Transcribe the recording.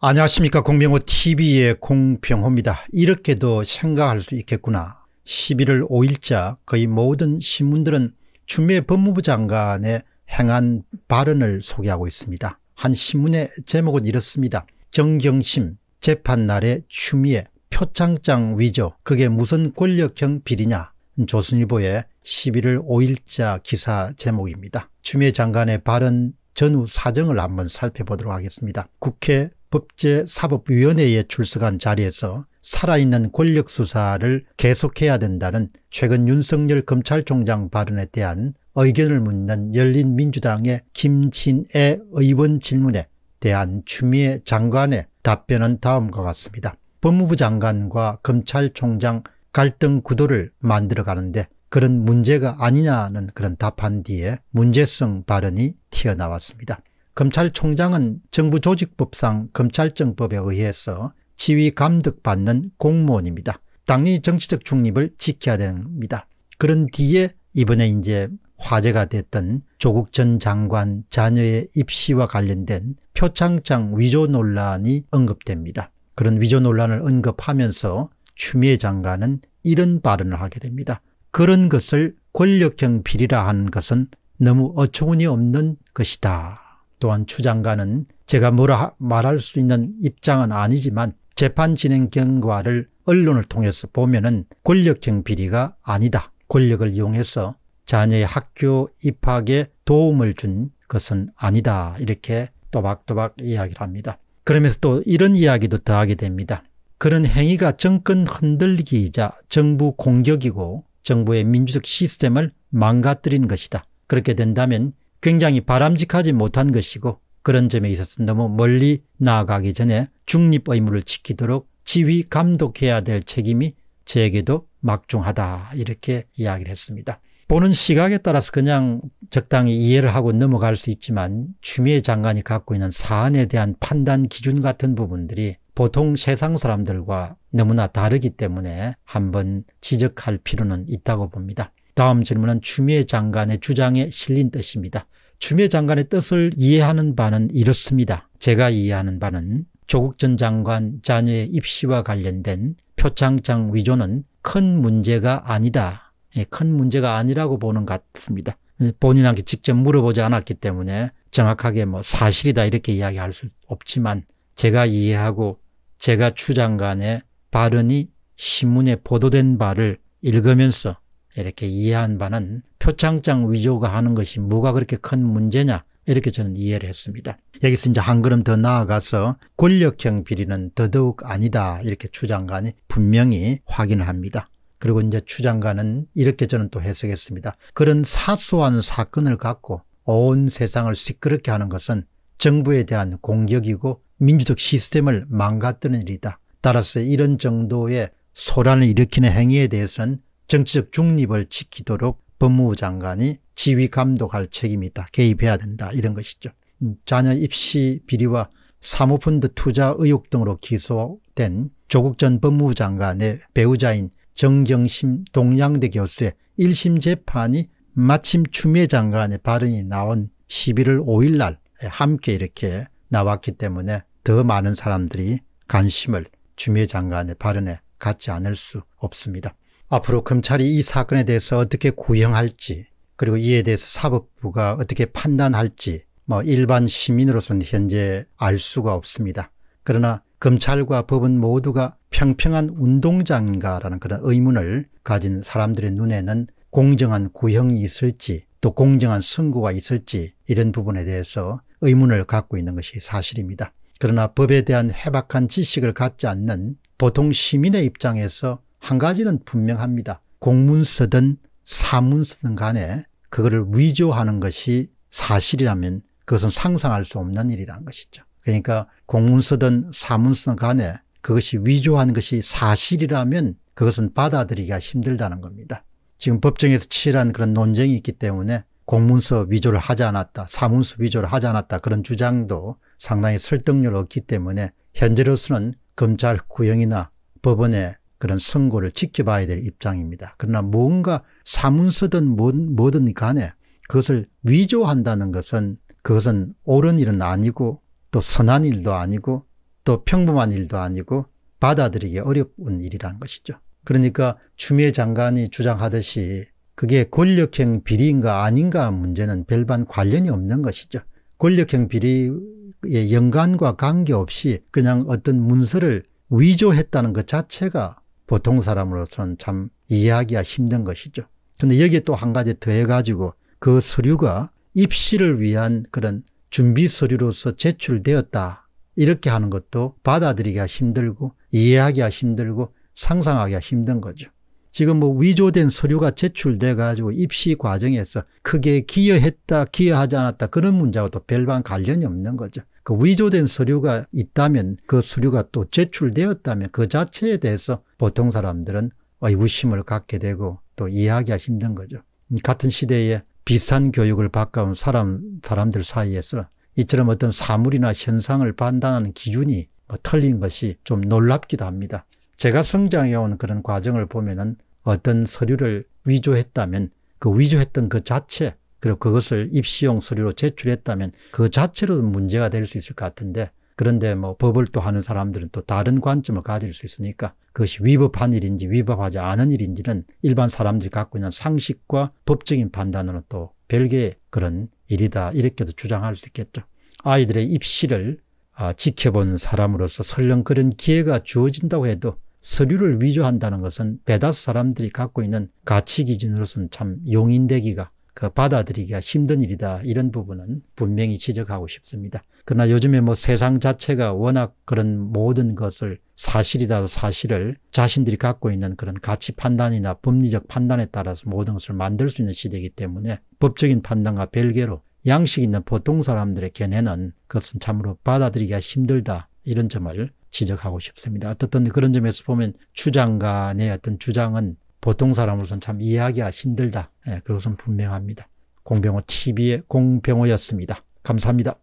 안녕하십니까 공병호 tv의 공병호입니다. 이렇게도 생각할 수 있겠구나. 11월 5일자 거의 모든 신문들은 추미애 법무부 장관의 행한 발언을 소개하고 있습니다. 한 신문의 제목은 이렇습니다. 정경심 재판날에 추미애 표창장 위조 그게 무슨 권력형 비리냐 조선일보의 11월 5일자 기사 제목입니다. 추미애 장관의 발언 전후 사정을 한번 살펴보도록 하겠습니다. 국회 법제사법위원회에 출석한 자리에서 살아있는 권력 수사를 계속해야 된다는 최근 윤석열 검찰총장 발언에 대한 의견을 묻는 열린민주당의 김진애 의원 질문에 대한 추미애 장관의 답변은 다음과 같습니다. 법무부 장관과 검찰총장 갈등 구도를 만들어가는데 그런 문제가 아니냐는 그런 답한 뒤에 문제성 발언이 튀어나왔습니다. 검찰총장은 정부조직법상 검찰정법에 의해서 지휘 감독받는 공무원입니다. 당연히 정치적 중립을 지켜야 됩니다. 그런 뒤에 이번에 이제 화제가 됐던 조국 전 장관 자녀의 입시와 관련된 표창장 위조 논란이 언급됩니다. 그런 위조 논란을 언급하면서 추미애 장관은 이런 발언을 하게 됩니다. 그런 것을 권력형 비리라 하는 것은 너무 어처구니없는 것이다. 또한 추장관은 제가 뭐라 말할 수 있는 입장은 아니지만 재판 진행 경과를 언론을 통해서 보면은 권력형 비리가 아니다. 권력을 이용해서 자녀의 학교 입학에 도움을 준 것은 아니다. 이렇게 또박또박 이야기를 합니다. 그러면서 또 이런 이야기도 더하게 됩니다. 그런 행위가 정권 흔들기이자 정부 공격이고 정부의 민주적 시스템을 망가뜨린 것이다. 그렇게 된다면 굉장히 바람직하지 못한 것이고 그런 점에 있어서 너무 멀리 나아가기 전에 중립 의무를 지키도록 지휘 감독해야 될 책임이 제게도 막중하다 이렇게 이야기를 했습니다. 보는 시각에 따라서 그냥 적당히 이해를 하고 넘어갈 수 있지만 추미애 장관이 갖고 있는 사안에 대한 판단 기준 같은 부분들이 보통 세상 사람들과 너무나 다르기 때문에 한번 지적할 필요는 있다고 봅니다. 다음 질문은 추미애 장관의 주장에 실린 뜻입니다. 추미애 장관의 뜻을 이해하는 바는 이렇습니다. 제가 이해하는 바는 조국 전 장관 자녀의 입시와 관련된 표창장 위조는 큰 문제가 아니다. 예, 큰 문제가 아니라고 보는 것 같습니다. 예, 본인한테 직접 물어보지 않았기 때문에 정확하게 뭐 사실이다 이렇게 이야기할 수 없지만 제가 이해하고 제가 추 장관의 발언이 신문에 보도된 바를 읽으면서 이렇게 이해한 바는 표창장 위조가 하는 것이 뭐가 그렇게 큰 문제냐 이렇게 저는 이해를 했습니다. 여기서 이제 한 걸음 더 나아가서 권력형 비리는 더더욱 아니다 이렇게 추장관이 분명히 확인을 합니다. 그리고 이제 추장관은 이렇게 저는 또 해석했습니다. 그런 사소한 사건을 갖고 온 세상을 시끄럽게 하는 것은 정부에 대한 공격이고 민주적 시스템을 망가뜨리는 일이다. 따라서 이런 정도의 소란을 일으키는 행위에 대해서는 정치적 중립을 지키도록 법무부 장관이 지휘 감독할 책임이 있다. 개입해야 된다. 이런 것이죠. 음, 자녀 입시 비리와 사모펀드 투자 의혹 등으로 기소된 조국 전 법무부 장관의 배우자인 정경심 동양대 교수의 1심 재판이 마침 추미애 장관의 발언이 나온 11월 5일 날 함께 이렇게 나왔기 때문에 더 많은 사람들이 관심을 추미애 장관의 발언에 갖지 않을 수 없습니다. 앞으로 검찰이 이 사건에 대해서 어떻게 구형할지 그리고 이에 대해서 사법부가 어떻게 판단할지 뭐 일반 시민으로서는 현재 알 수가 없습니다. 그러나 검찰과 법은 모두가 평평한 운동장인가라는 그런 의문을 가진 사람들의 눈에는 공정한 구형이 있을지 또 공정한 선고가 있을지 이런 부분에 대해서 의문을 갖고 있는 것이 사실입니다. 그러나 법에 대한 해박한 지식을 갖지 않는 보통 시민의 입장에서 한 가지는 분명합니다. 공문서든 사문서든 간에 그거를 위조하는 것이 사실이라면 그것은 상상할 수 없는 일이라는 것이죠. 그러니까 공문서든 사문서든 간에 그것이 위조하는 것이 사실이라면 그것은 받아들이기가 힘들다는 겁니다. 지금 법정에서 치열한 그런 논쟁이 있기 때문에 공문서 위조를 하지 않았다, 사문서 위조를 하지 않았다 그런 주장도 상당히 설득력을 얻기 때문에 현재로서는 검찰 구형이나 법원의 그런 선고를 지켜봐야 될 입장입니다. 그러나 뭔가 사문서든 뭐든 간에 그것을 위조한다는 것은 그것은 옳은 일은 아니고 또 선한 일도 아니고 또 평범한 일도 아니고 받아들이기 어려운 일이라는 것이죠. 그러니까 추미애 장관이 주장하듯이 그게 권력형 비리인가 아닌가 문제는 별반 관련이 없는 것이죠. 권력형 비리의 연관과 관계없이 그냥 어떤 문서를 위조했다는 것 자체가 보통 사람으로서는 참 이해하기가 힘든 것이죠. 근데 여기에 또 한 가지 더해가지고 그 서류가 입시를 위한 그런 준비 서류로서 제출되었다. 이렇게 하는 것도 받아들이기가 힘들고 이해하기가 힘들고 상상하기가 힘든 거죠. 지금 뭐 위조된 서류가 제출돼 가지고 입시 과정에서 크게 기여했다 기여하지 않았다 그런 문제와도 별반 관련이 없는 거죠. 그 위조된 서류가 있다면 그 서류가 또 제출되었다면 그 자체에 대해서 보통 사람들은 의구심을 갖게 되고 또 이해하기가 힘든 거죠. 같은 시대에 비슷한 교육을 받고 온 사람, 사람들 사이에서 이처럼 어떤 사물이나 현상을 판단하는 기준이 틀린 뭐 것이 좀 놀랍기도 합니다. 제가 성장해온 그런 과정을 보면은 어떤 서류를 위조했다면 그 위조했던 그 자체 그리고 그것을 입시용 서류로 제출했다면 그 자체로도 문제가 될 수 있을 것 같은데 그런데 뭐 법을 또 하는 사람들은 또 다른 관점을 가질 수 있으니까 그것이 위법한 일인지 위법하지 않은 일인지는 일반 사람들이 갖고 있는 상식과 법적인 판단으로 또 별개의 그런 일이다 이렇게도 주장할 수 있겠죠. 아이들의 입시를 아, 지켜본 사람으로서 설령 그런 기회가 주어진다고 해도 서류를 위조한다는 것은 대다수 사람들이 갖고 있는 가치 기준으로서는 참 용인되기가 그 받아들이기가 힘든 일이다. 이런 부분은 분명히 지적하고 싶습니다. 그러나 요즘에 뭐 세상 자체가 워낙 그런 모든 것을 사실이다 사실을 자신들이 갖고 있는 그런 가치 판단이나 법리적 판단에 따라서 모든 것을 만들 수 있는 시대이기 때문에 법적인 판단과 별개로 양식 있는 보통 사람들의 견해는 그것은 참으로 받아들이기가 힘들다. 이런 점을 지적하고 싶습니다. 어떻든 그런 점에서 보면 주장 간의 어떤 주장은 보통 사람으로서는 참 이해하기가 힘들다. 예, 그것은 분명합니다. 공병호 TV의 공병호였습니다. 감사합니다.